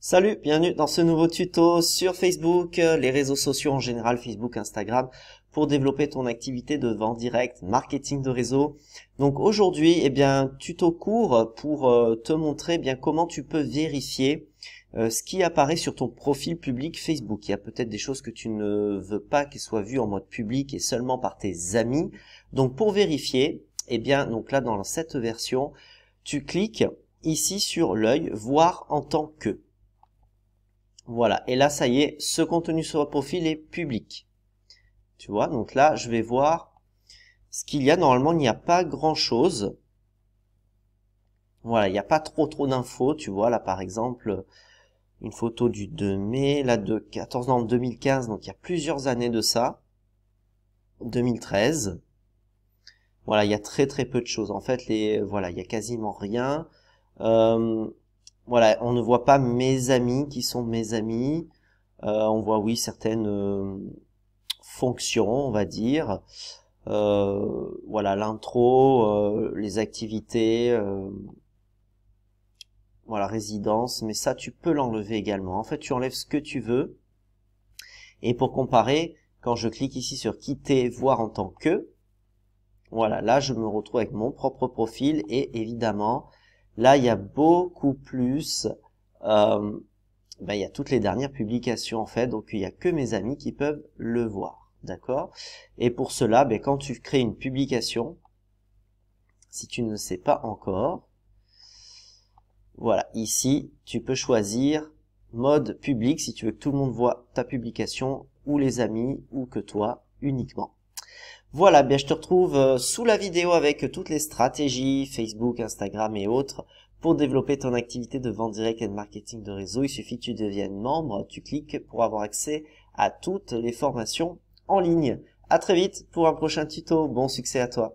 Salut, bienvenue dans ce nouveau tuto sur Facebook, euh, les réseaux sociaux en général, Facebook, Instagram, pour développer ton activité de vente directe, marketing de réseau. Donc aujourd'hui, eh bien, tuto court pour euh, te montrer eh bien comment tu peux vérifier euh, ce qui apparaît sur ton profil public Facebook. Il y a peut-être des choses que tu ne veux pas qu'elles soient vues en mode public et seulement par tes amis. Donc pour vérifier, eh bien, donc là dans cette version, tu cliques ici sur l'œil, voir en tant que. Voilà, et là, ça y est, ce contenu sur votre profil est public. Tu vois, donc là, je vais voir ce qu'il y a. Normalement, il n'y a pas grand-chose. Voilà, il n'y a pas trop trop d'infos. Tu vois, là, par exemple, une photo du 2 mai, là, de 14 novembre 2015, donc il y a plusieurs années de ça. 2013. Voilà, il y a très très peu de choses. En fait, les voilà, il y a quasiment rien. Euh, voilà, on ne voit pas mes amis qui sont mes amis. Euh, on voit oui certaines euh, fonctions, on va dire. Euh, voilà l'intro, les activités, voilà résidence. Mais ça, tu peux l'enlever également. En fait, tu enlèves ce que tu veux. Et pour comparer, quand je clique ici sur quitter, voir en tant que, voilà, là je me retrouve avec mon propre profil et évidemment Là, il y a beaucoup plus... Euh, ben, il y a toutes les dernières publications en fait, donc il n'y a que mes amis qui peuvent le voir. D'accord Et pour cela, ben, quand tu crées une publication, si tu ne sais pas encore, voilà, ici, tu peux choisir mode public si tu veux que tout le monde voit ta publication ou les amis ou que toi uniquement. Voilà, bien je te retrouve euh, sous la vidéo avec toutes les stratégies Facebook, Instagram et autres pour développer ton activité de vente directe et de marketing de réseau. Il suffit que tu deviennes membre, tu cliques pour avoir accès à toutes les formations en ligne. À très vite pour un prochain tuto. Bon succès à toi.